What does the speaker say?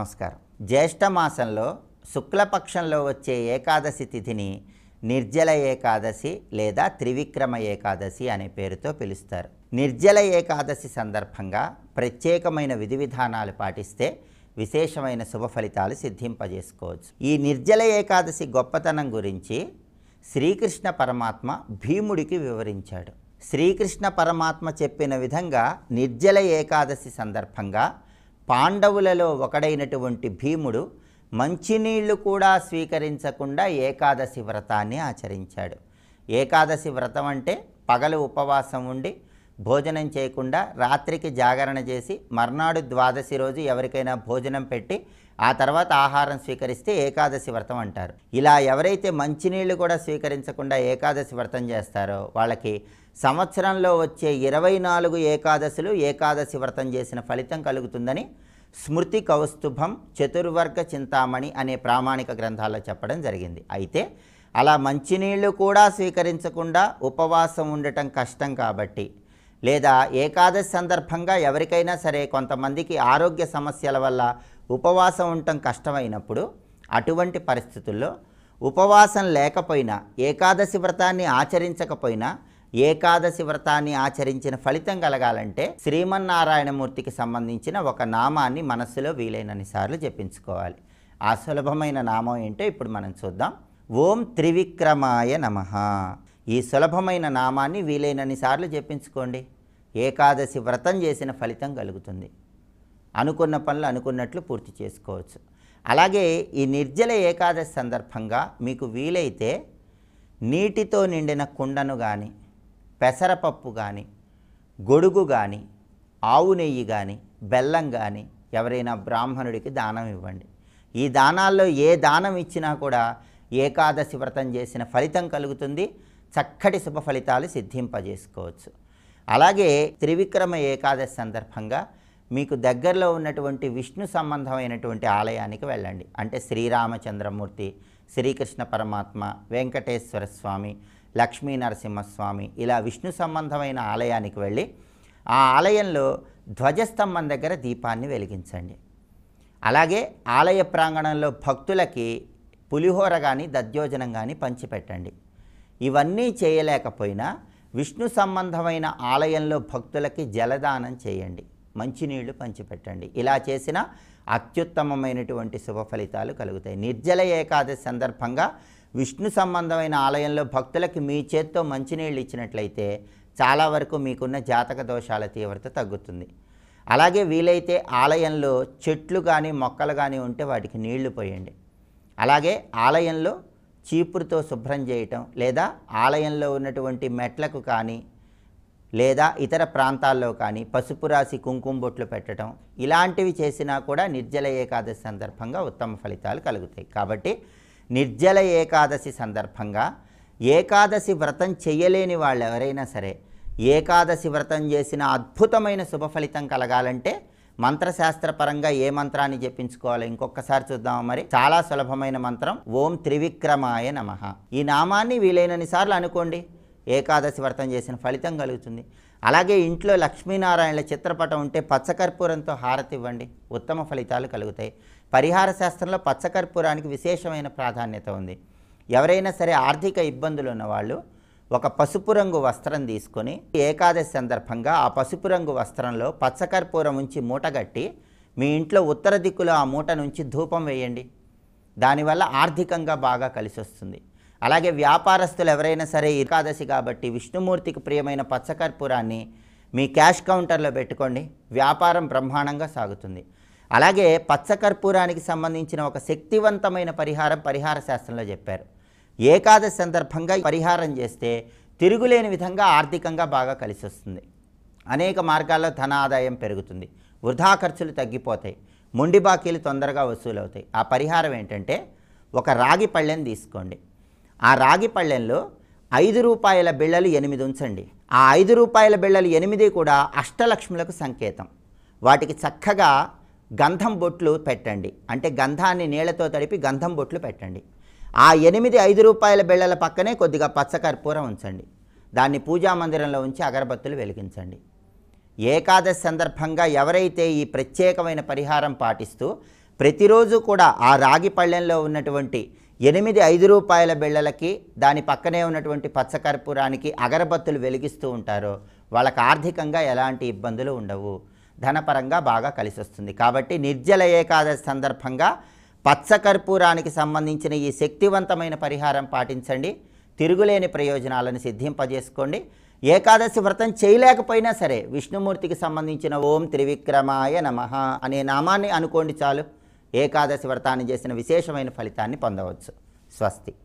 నమస్కారం జ్యేష్ఠ మాసంలో శుక్లపక్షంలో వచ్చే ఏకాదశి తిథిని నిర్జల ఏకాదశి లేదా త్రివిక్రమ ఏకాదశి అనే పేరుతో పిలుస్తారు నిర్జల ఏకాదశి సందర్భంగా ప్రత్యేకమైన విధి విధానాలు పాటిస్తే విశేషమైన శుభ ఫలితాలు సిద్ధింపజేసుకోవచ్చు ఈ నిర్జల ఏకాదశి గొప్పతనం గురించి శ్రీకృష్ణ పరమాత్మ భీముడికి వివరించాడు శ్రీకృష్ణ పరమాత్మ చెప్పిన విధంగా నిర్జల ఏకాదశి సందర్భంగా పాండవులలో ఒకడైనటువంటి భీముడు మంచినీళ్లు కూడా స్వీకరించకుండా ఏకాదశి వ్రతాన్ని ఆచరించాడు ఏకాదశి వ్రతం అంటే పగలు ఉపవాసం ఉండి భోజనం చేయకుండా రాత్రికి జాగరణ చేసి మర్నాడు ద్వాదశి రోజు ఎవరికైనా భోజనం పెట్టి ఆ తర్వాత ఆహారం స్వీకరిస్తే ఏకాదశి వ్రతం అంటారు ఇలా ఎవరైతే మంచినీళ్ళు కూడా స్వీకరించకుండా ఏకాదశి వ్రతం చేస్తారో వాళ్ళకి సంవత్సరంలో వచ్చే ఇరవై నాలుగు ఏకాదశులు ఏకాదశి వ్రతం చేసిన ఫలితం కలుగుతుందని స్మృతి కౌస్తుభం చతుర్వర్గ చింతామణి అనే ప్రామాణిక గ్రంథాల్లో చెప్పడం జరిగింది అయితే అలా మంచినీళ్ళు కూడా స్వీకరించకుండా ఉపవాసం ఉండటం కష్టం కాబట్టి లేదా ఏకాదశి సందర్భంగా ఎవరికైనా సరే కొంతమందికి ఆరోగ్య సమస్యల వల్ల ఉపవాసం ఉండటం కష్టమైనప్పుడు అటువంటి పరిస్థితుల్లో ఉపవాసం లేకపోయినా ఏకాదశి వ్రతాన్ని ఆచరించకపోయినా ఏకాదశి వ్రతాన్ని ఆచరించిన ఫలితం కలగాలంటే శ్రీమన్నారాయణమూర్తికి సంబంధించిన ఒక నామాన్ని మనస్సులో వీలైనన్ని సార్లు జపించుకోవాలి ఆ సులభమైన నామం ఏంటో ఇప్పుడు మనం చూద్దాం ఓం త్రివిక్రమాయ నమ ఈ సులభమైన నామాన్ని వీలైనన్ని సార్లు చెప్పించుకోండి ఏకాదశి వ్రతం చేసిన ఫలితం కలుగుతుంది అనుకున్న పనులు అనుకున్నట్లు పూర్తి చేసుకోవచ్చు అలాగే ఈ నిర్జల ఏకాదశి సందర్భంగా మీకు వీలైతే నీటితో నిండిన కుండను కానీ పెసరపప్పు కానీ గొడుగు కానీ ఆవు నెయ్యి కానీ బెల్లం కానీ ఎవరైనా బ్రాహ్మణుడికి దానం ఇవ్వండి ఈ దానాల్లో ఏ దానం ఇచ్చినా కూడా ఏకాదశి వ్రతం చేసిన ఫలితం కలుగుతుంది చక్కటి శుభ ఫలితాలు సిద్ధింపజేసుకోవచ్చు అలాగే త్రివిక్రమ ఏకాదశి సందర్భంగా మీకు దగ్గరలో ఉన్నటువంటి విష్ణు సంబంధమైనటువంటి ఆలయానికి వెళ్ళండి అంటే శ్రీరామచంద్రమూర్తి శ్రీకృష్ణ పరమాత్మ వెంకటేశ్వర స్వామి లక్ష్మీ నరసింహస్వామి ఇలా విష్ణు సంబంధమైన ఆలయానికి వెళ్ళి ఆ ఆలయంలో ధ్వజస్తంభం దగ్గర దీపాన్ని వెలిగించండి అలాగే ఆలయ ప్రాంగణంలో భక్తులకి పులిహోర కానీ దద్యోజనం కానీ పంచిపెట్టండి ఇవన్నీ చేయలేకపోయినా విష్ణు సంబంధమైన ఆలయంలో భక్తులకి జలదానం చేయండి మంచినీళ్లు పంచిపెట్టండి ఇలా చేసిన అత్యుత్తమమైనటువంటి శుభ ఫలితాలు కలుగుతాయి నిర్జల ఏకాదశి సందర్భంగా విష్ణు సంబంధమైన ఆలయంలో భక్తులకి మీ చేత్తో మంచినీళ్ళు ఇచ్చినట్లయితే చాలా వరకు మీకున్న జాతక దోషాల తీవ్రత తగ్గుతుంది అలాగే వీలైతే ఆలయంలో చెట్లు కానీ మొక్కలు కానీ ఉంటే వాటికి నీళ్లు పోయండి అలాగే ఆలయంలో చీపురుతో శుభ్రం చేయటం లేదా ఆలయంలో ఉన్నటువంటి మెట్లకు కానీ లేదా ఇతర ప్రాంతాల్లో కానీ పసుపు రాసి కుంకుమ బొట్లు పెట్టడం ఇలాంటివి చేసినా కూడా నిర్జల ఏకాదశి సందర్భంగా ఉత్తమ ఫలితాలు కలుగుతాయి కాబట్టి నిర్జల ఏకాదశి సందర్భంగా ఏకాదశి వ్రతం చేయలేని వాళ్ళు ఎవరైనా సరే ఏకాదశి వ్రతం చేసిన అద్భుతమైన శుభ ఫలితం కలగాలంటే మంత్రశాస్త్రపరంగా ఏ మంత్రాన్ని జపించుకోవాలి ఇంకొకసారి చూద్దాం మరి చాలా సులభమైన మంత్రం ఓం త్రివిక్రమాయ నమ ఈ నామాన్ని వీలైనన్ని సార్లు అనుకోండి ఏకాదశి వ్రతం చేసిన ఫలితం కలుగుతుంది అలాగే ఇంట్లో లక్ష్మీనారాయణల చిత్రపటం ఉంటే పచ్చకర్పూరంతో హారతి ఇవ్వండి ఉత్తమ ఫలితాలు కలుగుతాయి పరిహార శాస్త్రంలో పచ్చకర్పూరానికి విశేషమైన ప్రాధాన్యత ఉంది ఎవరైనా సరే ఆర్థిక ఇబ్బందులు ఉన్నవాళ్ళు ఒక పసుపు రంగు వస్త్రం తీసుకొని ఏకాదశి సందర్భంగా ఆ పసుపు రంగు వస్త్రంలో పచ్చకర్పూరం ఉంచి మూటగట్టి మీ ఇంట్లో ఉత్తర దిక్కులో ఆ మూట నుంచి ధూపం వేయండి దానివల్ల ఆర్థికంగా బాగా కలిసి వస్తుంది అలాగే వ్యాపారస్తులు ఎవరైనా సరే ఏకాదశి కాబట్టి విష్ణుమూర్తికి ప్రియమైన పచ్చకర్పూరాన్ని మీ క్యాష్ కౌంటర్లో పెట్టుకోండి వ్యాపారం బ్రహ్మాండంగా సాగుతుంది అలాగే పచ్చకర్పూరానికి సంబంధించిన ఒక శక్తివంతమైన పరిహారం పరిహార శాస్త్రంలో చెప్పారు ఏకాదశి సందర్భంగా పరిహారం చేస్తే తిరుగులేని విధంగా ఆర్థికంగా బాగా కలిసి వస్తుంది అనేక మార్గాల్లో ధన ఆదాయం పెరుగుతుంది వృధా ఖర్చులు తగ్గిపోతాయి మొండి బాకీలు తొందరగా వసూలవుతాయి ఆ పరిహారం ఏంటంటే ఒక రాగి పళ్ళెం తీసుకోండి ఆ రాగి పళ్ళెంలో ఐదు రూపాయల బిళ్ళలు ఎనిమిది ఉంచండి ఆ ఐదు రూపాయల బిళ్ళలు ఎనిమిది కూడా అష్టలక్ష్ములకు సంకేతం వాటికి చక్కగా గంధం బొట్లు పెట్టండి అంటే గంధాన్ని నీళ్లతో తడిపి గంధం బొట్లు పెట్టండి ఆ ఎనిమిది ఐదు రూపాయల బిళ్ళల పక్కనే కొద్దిగా పచ్చకర్పూరం ఉంచండి దాన్ని పూజా మందిరంలో ఉంచి అగరబత్తులు వెలిగించండి ఏకాదశి సందర్భంగా ఎవరైతే ఈ ప్రత్యేకమైన పరిహారం పాటిస్తూ ప్రతిరోజు కూడా ఆ రాగి పళ్ళెంలో ఉన్నటువంటి ఎనిమిది ఐదు రూపాయల బిళ్ళలకి దాని పక్కనే ఉన్నటువంటి పచ్చకర్పూరానికి అగరబత్తులు వెలిగిస్తూ ఉంటారో వాళ్ళకి ఆర్థికంగా ఎలాంటి ఇబ్బందులు ఉండవు ధనపరంగా బాగా కలిసొస్తుంది కాబట్టి నిర్జల ఏకాదశి సందర్భంగా పచ్చకర్పూరానికి సంబంధించిన ఈ శక్తివంతమైన పరిహారం పాటించండి తిరుగులేని ప్రయోజనాలను సిద్ధింపజేసుకోండి ఏకాదశి వ్రతం చేయలేకపోయినా సరే విష్ణుమూర్తికి సంబంధించిన ఓం త్రివిక్రమాయ నమ అనే నామాన్ని అనుకోండి చాలు ఏకాదశి వ్రతాన్ని చేసిన విశేషమైన ఫలితాన్ని పొందవచ్చు స్వస్తి